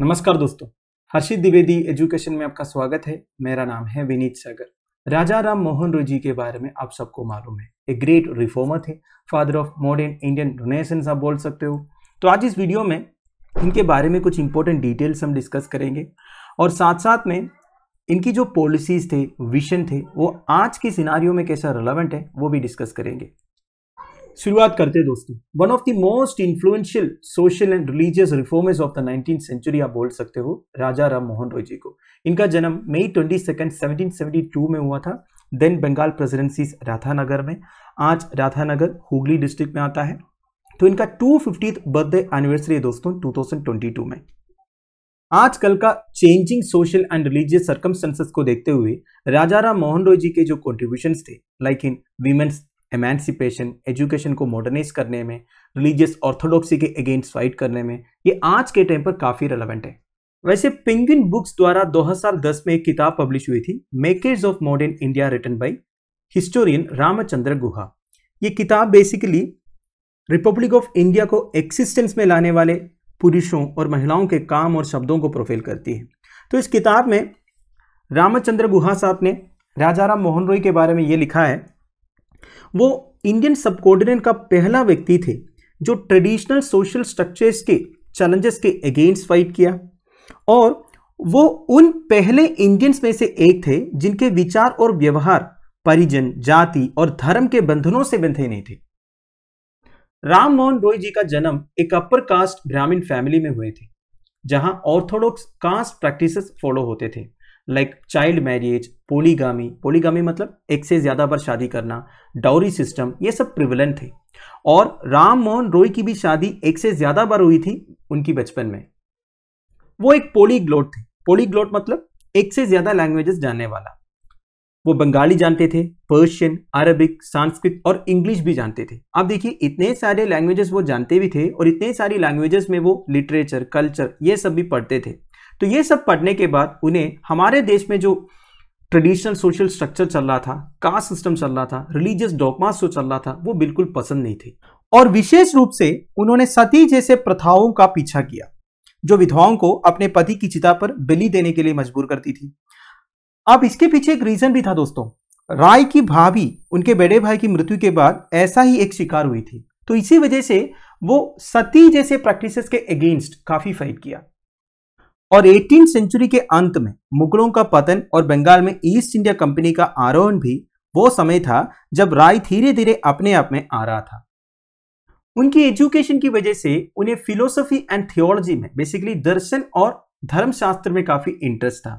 नमस्कार दोस्तों हर्षित द्विवेदी एजुकेशन में आपका स्वागत है मेरा नाम है विनीत सागर राजा राम मोहन रोजी के बारे में आप सबको मालूम है एक ग्रेट रिफॉर्मर थे father of modern Indian donations आप बोल सकते हो तो आज इस वीडियो में इनके बारे में कुछ इंपॉर्टेंट डिटेल्स हम डिस्कस करेंगे और साथ साथ में इनकी जो पॉलिसीज थे विशन थे वो आज के सिनारियों में कैसा रिलेवेंट है वो भी डिस्कस करेंगे शुरुआत करते हैं दोस्तों one of the most influential social and religious reformers of the nineteen century आप बोल सकते हो राजा राम मोहन रॉय जी को इनका जन्म मई ट्वेंटी सेकेंड में हुआ था देन बंगाल प्रेजिडेंसी राधानगर में आज राधानगर हुगली डिस्ट्रिक्ट में आता है तो इनका टू बर्थडे एनिवर्सरी है दोस्तों 2022 में आजकल का changing social and religious circumstances को देखते हुए राजा राम मोहन रॉय जी के जो कॉन्ट्रीब्यूशन थे like in women's emancipation education को मॉडर्नाइज करने में रिलीजियस ऑर्थोडॉक्सी के अगेंस्ट फाइट करने में ये आज के टाइम पर काफ़ी रेलिवेंट है वैसे पिंगविन बुक्स द्वारा 2010 में एक किताब पब्लिश हुई थी makers of modern India written by historian Ramachandra Guha ये किताब बेसिकली रिपब्लिक ऑफ इंडिया को एक्सिस्टेंस में लाने वाले पुरुषों और महिलाओं के काम और शब्दों को प्रोफेल करती है तो इस किताब में रामचंद्र गुहा साहब ने राजा राम मोहन रॉय के बारे में ये लिखा है वो इंडियन सबकॉर्डिनेट का पहला व्यक्ति थे जो ट्रेडिशनल सोशल स्ट्रक्चर्स के चैलेंजेस के अगेंस्ट फाइट किया और वो उन पहले इंडियंस में से एक थे जिनके विचार और व्यवहार परिजन जाति और धर्म के बंधनों से बंधे नहीं थे राम मोहन रॉय जी का जन्म एक अपर कास्ट ग्रामीण फैमिली में हुए थे जहां ऑर्थोडॉक्स कास्ट प्रैक्टिसेस फॉलो होते थे like child marriage polygamy polygamy मतलब एक से ज़्यादा बार शादी करना डाउरी सिस्टम ये सब प्रिवलेंट थे और राम मोहन रॉय की भी शादी एक से ज़्यादा बार हुई थी उनकी बचपन में वो एक पोलीग्लोट थे पोलीग्लोट मतलब एक से ज़्यादा लैंग्वेजेस जानने वाला वो बंगाली जानते थे पर्शियन अरबिक संस्कृत और इंग्लिश भी जानते थे आप देखिए इतने सारे लैंग्वेजेस वो जानते भी थे और इतने सारी लैंग्वेजेस में वो लिटरेचर कल्चर ये सब भी पढ़ते थे तो ये सब पढ़ने के बाद उन्हें हमारे देश में जो ट्रेडिशनल सोशल स्ट्रक्चर चल रहा था कास्ट सिस्टम चल रहा था रिलीजियस डॉगमास जो चल रहा था वो बिल्कुल पसंद नहीं थे और विशेष रूप से उन्होंने सती जैसे प्रथाओं का पीछा किया जो विधवाओं को अपने पति की चिता पर बलि देने के लिए मजबूर करती थी अब इसके पीछे एक रीजन भी था दोस्तों राय की भाभी उनके बड़े भाई की मृत्यु के बाद ऐसा ही एक शिकार हुई थी तो इसी वजह से वो सती जैसे प्रैक्टिसेस के अगेंस्ट काफी फाइट किया और एटीन सेंचुरी के अंत में मुगलों का पतन और बंगाल में ईस्ट इंडिया कंपनी का आरोहण भी वो समय था जब राय धीरे धीरे अपने आप में आ रहा था उनकी एजुकेशन की वजह से उन्हें फिलोसफी एंड थियोलॉजी में बेसिकली दर्शन और धर्मशास्त्र में काफी इंटरेस्ट था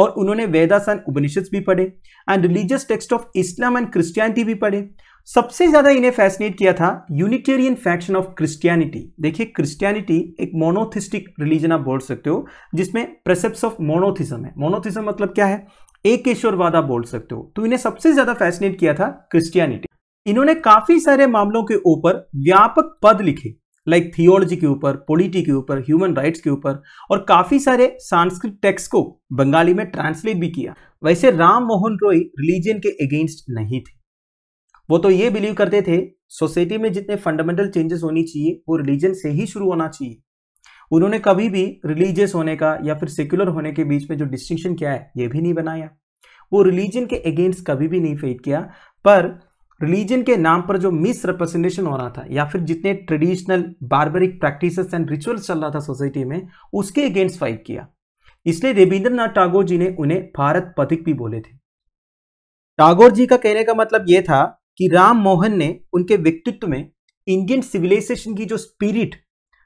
और उन्होंने वेदासन एंड उपनिषद भी पढ़े and religious text of Islam and Christianity भी पढ़े सबसे ज्यादा इन्हें फैसिनेट किया था यूनिटेरियन फैक्शन ऑफ क्रिस्टियनिटी देखिए क्रिस्टियनिटी एक मोनोथिस्टिक रिलीजन आप बोल सकते हो जिसमें प्रेसेप्स ऑफ मोनोथिज्म है मोनोथिज्म मतलब क्या है एक ईश्वरवाद बोल सकते हो तो इन्हें सबसे ज्यादा फैसिनेट किया था क्रिस्टियनिटी इन्होंने काफी सारे मामलों के ऊपर व्यापक पद लिखे लाइक like थियोलॉजी के ऊपर पॉलिटी के ऊपर ह्यूमन राइट्स के ऊपर और काफी सारे सांस्कृत टेक्स्ट को बंगाली में ट्रांसलेट भी किया वैसे राम मोहन रॉय रिलीजन के अगेंस्ट नहीं थे वो तो ये बिलीव करते थे सोसाइटी में जितने फंडामेंटल चेंजेस होनी चाहिए वो रिलीजन से ही शुरू होना चाहिए उन्होंने कभी भी रिलीजियस होने का या फिर सेक्युलर होने के बीच में जो डिस्टिंक्शन किया है ये भी नहीं बनाया वो रिलीजन के अगेंस्ट कभी भी नहीं फेट किया पर रिलीजन के नाम पर जो मिस रिप्रेजेंटेशन हो रहा था या फिर जितने traditional barbaric practice and rituals चल रहा था सोसाइटी में उसके अगेंस्ट फाइट किया इसलिए रविंद्रनाथ टागोर जी ने उन्हें भारत पथिक भी बोले थे टागोर जी का कहने का मतलब यह था कि राम मोहन ने उनके व्यक्तित्व में इंडियन सिविलाइजेशन की जो स्पिरिट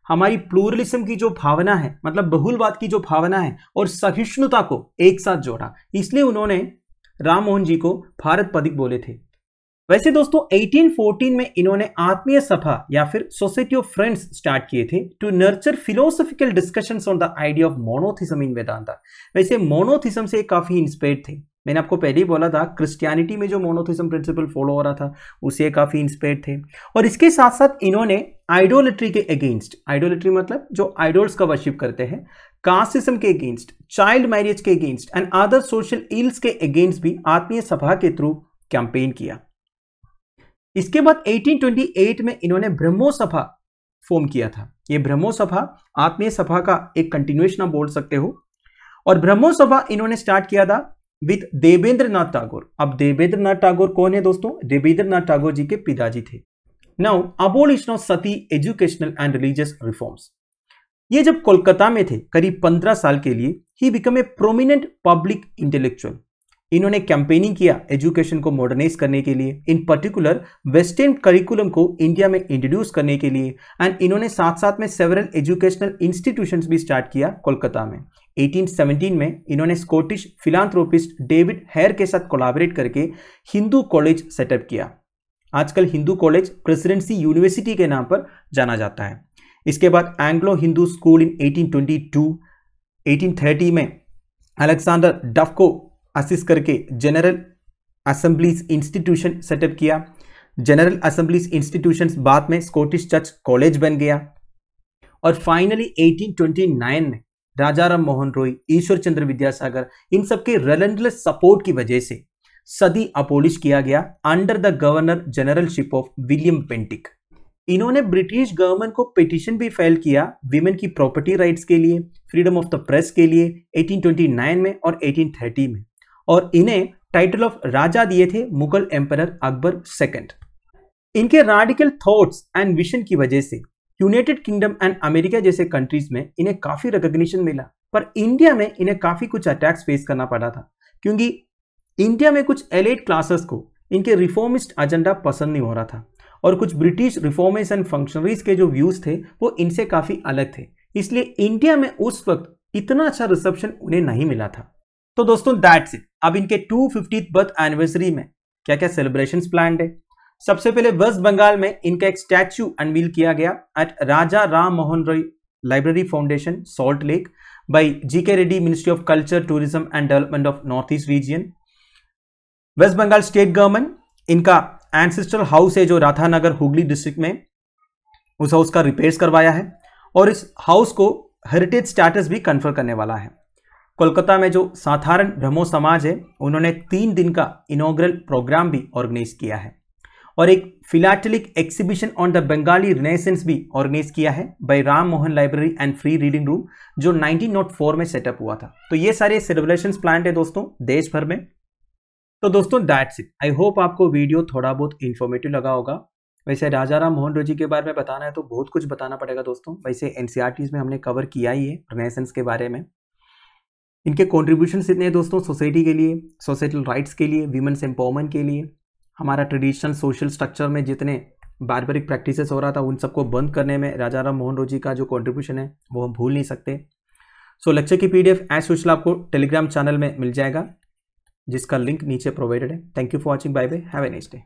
हमारी प्लूरलिज्म की जो भावना है मतलब बहुलवाद की जो भावना है और सहिष्णुता को एक साथ जोड़ा इसलिए उन्होंने राम मोहन जी को भारत पदिक बोले थे वैसे दोस्तों 1814 में इन्होंने आत्मीय सभा या फिर सोसाइटी ऑफ फ्रेंड्स स्टार्ट किए थे to nurture philosophical discussions on the idea of monotheism in Vedanta वैसे मोनोथिज्म से काफी इंस्पायर्ड थे मैंने आपको पहले ही बोला था क्रिस्टियानिटी में जो मोनोथिज्म प्रिंसिपल फॉलो हो रहा था उसे काफ़ी इंस्पेयर थे और इसके साथ साथ इन्होंने आइडोलिट्री के अगेंस्ट आइडोलिट्री मतलब जो आइडोल्स का वर्शिप करते हैं कास्टिज्म के अगेंस्ट चाइल्ड मैरिज के against and other social ills के अगेंस्ट भी आत्मीय सभा के थ्रू कैंपेन किया इसके बाद 1828 में इन्होंने ब्रह्मो सभा फॉर्म किया था ये ब्रह्मो सभा आत्मीय सभा का एक कंटिन्यूएशन आप बोल सकते हो और ब्रह्मो सभा इन्होंने स्टार्ट किया था विद देवेंद्र नाथ टागोर अब देवेंद्र नाथ टागोर कौन है दोस्तों देवेंद्र नाथ टागोर जी के पिताजी थे now abolition of sati educational and religious reforms ये जब कोलकाता में थे करीब पंद्रह साल के लिए he become a prominent public intellectual इन्होंने कैंपेनिंग किया एजुकेशन को मॉडर्नाइज करने के लिए इन पर्टिकुलर वेस्टर्न करिकुलम को इंडिया में इंट्रोड्यूस करने के लिए एंड इन्होंने साथ साथ में सेवरल एजुकेशनल इंस्टीट्यूशंस भी स्टार्ट किया कोलकाता में 1817 में इन्होंने स्कॉटिश फिलानथ्रोपिस्ट डेविड हेयर के साथ कोलाबरेट करके हिंदू कॉलेज सेटअप किया आजकल हिंदू कॉलेज प्रेसिडेंसी यूनिवर्सिटी के नाम पर जाना जाता है इसके बाद एंग्लो हिंदू स्कूल इन 1822, 1830 में अलेक्सांडर डफ को असिस्ट करके जनरल असेंबलीज इंस्टीट्यूशन सेटअप किया जनरल असेंबलीज इंस्टीट्यूशन बाद में स्कॉटिश चर्च कॉलेज बन गया और फाइनली 1829 में राजा राम मोहन रॉय ईश्वर चंद्र विद्यासागर इन सबके रेलेंटलेस सपोर्ट की वजह से सदी अपोलिश किया गया under the governor generalship of William Bentinck इन्होंने ब्रिटिश गवर्नमेंट को पिटिशन भी फाइल किया विमेन की प्रॉपर्टी राइट्स के लिए फ्रीडम ऑफ द प्रेस के लिए 1829 में और 1830 में और इन्हें टाइटल ऑफ राजा दिए थे मुगल एम्पर अकबर सेकेंड इनके रेडिकल थॉट्स एंड विशन की वजह से यूनाइटेड किंगडम एंड अमेरिका जैसे कंट्रीज में इन्हें काफ़ी रिकोगशन मिला पर इंडिया में इन्हें काफ़ी कुछ अटैक्स फेस करना पड़ा था क्योंकि इंडिया में कुछ एलेट क्लासेस को इनके रिफॉर्मिस्ट एजेंडा पसंद नहीं हो रहा था और कुछ ब्रिटिश रिफॉर्मर्स एंड फंक्शनरीज के जो व्यूज़ थे वो इनसे काफ़ी अलग थे इसलिए इंडिया में उस वक्त इतना अच्छा रिसेप्शन उन्हें नहीं मिला था तो दोस्तों दैट्स इट अब इनके टू फिफ्टी बर्थ एनिवर्सरी में क्या क्या सेलिब्रेशन प्लान है सबसे पहले वेस्ट बंगाल में इनका एक स्टैच्यू अनवील किया गया at Raja Ram Mohan Roy library foundation Salt Lake by Reddy ministry of culture tourism and development of North East region West Bengal state government इनका एंसेस्ट्रल हाउस है जो राधानगर हुगली डिस्ट्रिक्ट में उस हाउस का रिपेयर करवाया है और इस हाउस को हेरिटेज स्टेटस भी कन्फर करने वाला है कोलकाता में जो साधारण ब्रह्मो समाज है उन्होंने तीन दिन का इनोग्रल प्रोग्राम भी ऑर्गेनाइज किया है और एक philatelic exhibition on the Bengali renaissance भी ऑर्गेनाइज किया है by Ram Mohan library and free reading room जो 1904 में सेटअप हुआ था तो ये सारे सेलिब्रेशन प्लान है दोस्तों देश भर में तो दोस्तों दैट्स इट आई होप आपको वीडियो थोड़ा बहुत इन्फॉर्मेटिव लगा होगा वैसे राजा राम मोहन रोजी के बारे में बताना है तो बहुत कुछ बताना पड़ेगा दोस्तों वैसे एन में हमने कवर किया ही है रिनेसेंस के बारे में इनके कॉन्ट्रीब्यूशन इतने दोस्तों सोसाइटी के लिए सोसाइटल राइट्स के लिए वीमेंस एम्पावरमेंट के लिए हमारा ट्रेडिशनल सोशल स्ट्रक्चर में जितने बारबरिक प्रैक्टिसेस हो रहा था उन सबको बंद करने में राजा राम मोहन रोजी का जो कॉन्ट्रीब्यूशन है वो हम भूल नहीं सकते सो so, लेक्चर की पीडीएफ एज सूचना आपको टेलीग्राम चैनल में मिल जाएगा जिसका लिंक नीचे प्रोवाइडेड है thank you for watching bye bye have a next day